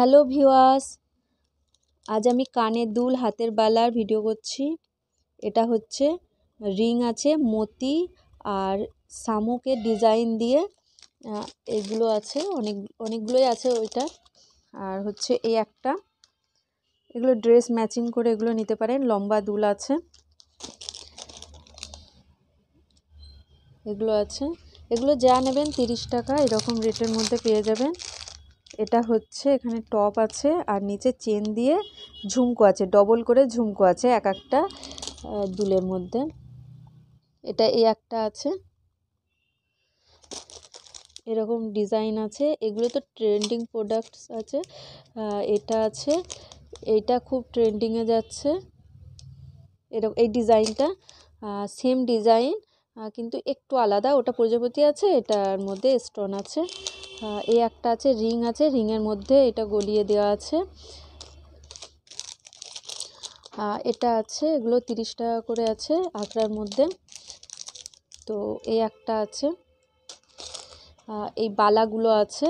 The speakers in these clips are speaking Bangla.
হ্যালো ভিওয়াস আজ আমি কানে দুল হাতের বালার ভিডিও করছি এটা হচ্ছে রিং আছে মতি আর শামুকের ডিজাইন দিয়ে এগুলো আছে অনেক অনেকগুলোই আছে ওইটা আর হচ্ছে এই একটা এগুলো ড্রেস ম্যাচিং করে এগুলো নিতে পারেন লম্বা দুল আছে এগুলো আছে এগুলো যা নেবেন তিরিশ টাকা এরকম রেটের মধ্যে পেয়ে যাবেন এটা হচ্ছে এখানে টপ আছে আর নিচে চেন দিয়ে ঝুমকো আছে ডবল করে ঝুমকো আছে এক একটা দুলের মধ্যে এটা এই একটা আছে এরকম ডিজাইন আছে এগুলো তো ট্রেন্ডিং প্রোডাক্টস আছে এটা আছে এটা খুব ট্রেন্ডিংয়ে যাচ্ছে এরকম এই ডিজাইনটা সেম ডিজাইন কিন্তু একটু আলাদা ওটা প্রজাপতি আছে এটার মধ্যে স্টোন আছে এই একটা আছে রিং আছে রিংয়ের মধ্যে এটা গলিয়ে দেওয়া আছে এটা আছে এগুলো তিরিশ টাকা করে আছে আঁকড়ার মধ্যে তো এ একটা আছে এই বালাগুলো আছে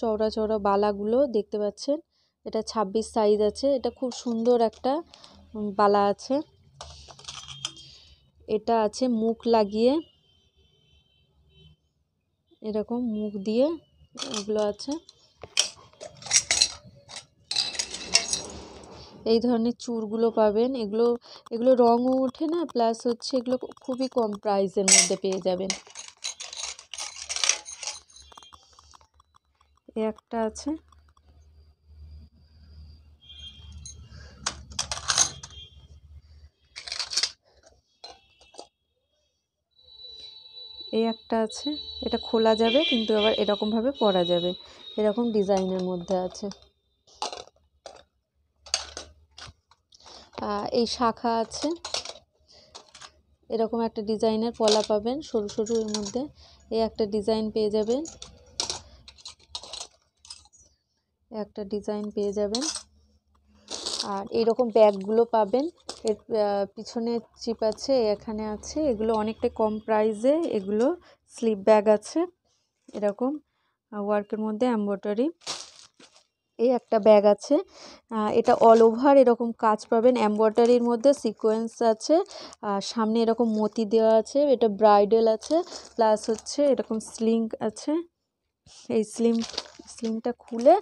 চওড়া চওড়া বালাগুলো দেখতে পাচ্ছেন এটা ২৬ সাইজ আছে এটা খুব সুন্দর একটা বালা আছে এটা আছে মুখ লাগিয়ে এরকম মুখ দিয়ে এগুলো আছে এই ধরনের চুরগুলো পাবেন এগুলো এগুলো রঙও ওঠে না প্লাস হচ্ছে এগুলো খুবই কম প্রাইসের মধ্যে পেয়ে যাবেন একটা আছে এই একটা আছে এটা খোলা যাবে কিন্তু আবার এরকমভাবে পরা যাবে এরকম ডিজাইনের মধ্যে আছে এই শাখা আছে এরকম একটা ডিজাইনের পলা পাবেন সরু সরু এর মধ্যে এই একটা ডিজাইন পেয়ে যাবেন একটা ডিজাইন পেয়ে যাবেন আর এইরকম ব্যাগগুলো পাবেন এর পিছনে চিপ আছে এখানে আছে এগুলো অনেকটা কম প্রাইসে এগুলো স্লিপ ব্যাগ আছে এরকম ওয়ার্কের মধ্যে অ্যাম্বয়ডারি এই একটা ব্যাগ আছে এটা অল ওভার এরকম কাজ পাবেন অ্যাম্বয়ডারির মধ্যে সিকোয়েন্স আছে সামনে এরকম মতি দেওয়া আছে এটা ব্রাইডাল আছে প্লাস হচ্ছে এরকম স্লিং আছে এই স্লিম স্লিমটা খুলে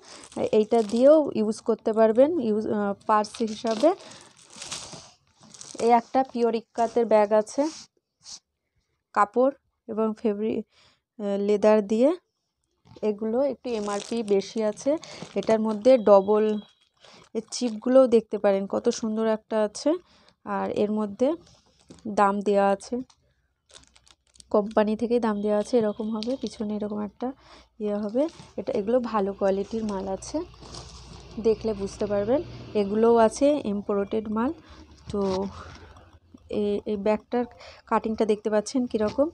এইটা দিয়েও ইউজ করতে পারবেন ইউজ পার্স হিসাবে এই একটা পিওর ইক্কাতের ব্যাগ আছে কাপড় এবং ফেব্রিক লেদার দিয়ে এগুলো একটু এমআরপি বেশি আছে এটার মধ্যে ডবল এর চিপগুলোও দেখতে পারেন কত সুন্দর একটা আছে আর এর মধ্যে দাম দেওয়া আছে কোম্পানি থেকে দাম দেওয়া আছে এরকম হবে পিছনে এরকম একটা ইয়ে হবে এটা এগুলো ভালো কোয়ালিটির মাল আছে দেখলে বুঝতে পারবেন এগুলোও আছে এম্পোর্টেড মাল তো এই ব্যাগটার কাটিংটা দেখতে পাচ্ছেন কীরকম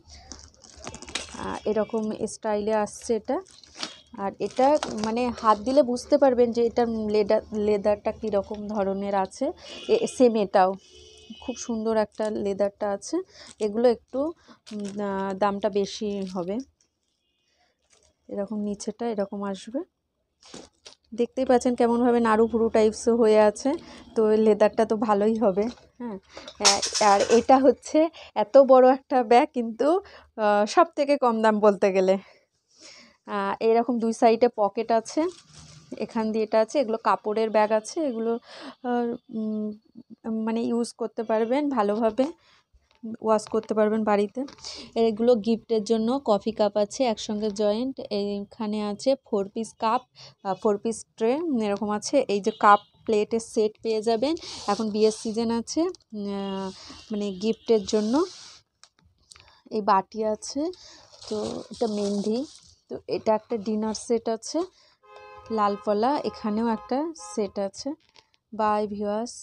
এরকম স্টাইলে আসছে এটা আর এটা মানে হাত দিলে বুঝতে পারবেন যে এটা লেদার লেদারটা কীরকম ধরনের আছে সেম এটাও খুব সুন্দর একটা লেদারটা আছে এগুলো একটু দামটা বেশি হবে এরকম নিচেটা এরকম আসবে দেখতেই পাচ্ছেন কেমনভাবে নাড়ু পুরু টাইপস হয়ে আছে তো লেদারটা তো ভালোই হবে হ্যাঁ আর এটা হচ্ছে এত বড় একটা ব্যাগ কিন্তু সব থেকে কম দাম বলতে গেলে এরকম দুই সাইডে পকেট আছে এখান দিয়ে এটা আছে এগুলো কাপড়ের ব্যাগ আছে এগুলো মানে ইউজ করতে পারবেন ভালোভাবে ওয়াশ করতে পারবেন বাড়িতে এগুলো গিফটের জন্য কফি কাপ আছে একসঙ্গে জয়েন্ট এইখানে আছে four piece cup four piece tray এরকম আছে এই যে কাপ প্লেটের সেট পেয়ে যাবেন এখন বিয়ের সিজন আছে মানে গিফটের জন্য এই বাটি আছে তো এটা মেহেন্দি তো এটা একটা ডিনার সেট আছে লালপলা এখানেও একটা সেট আছে বাই ভিওয়ার্স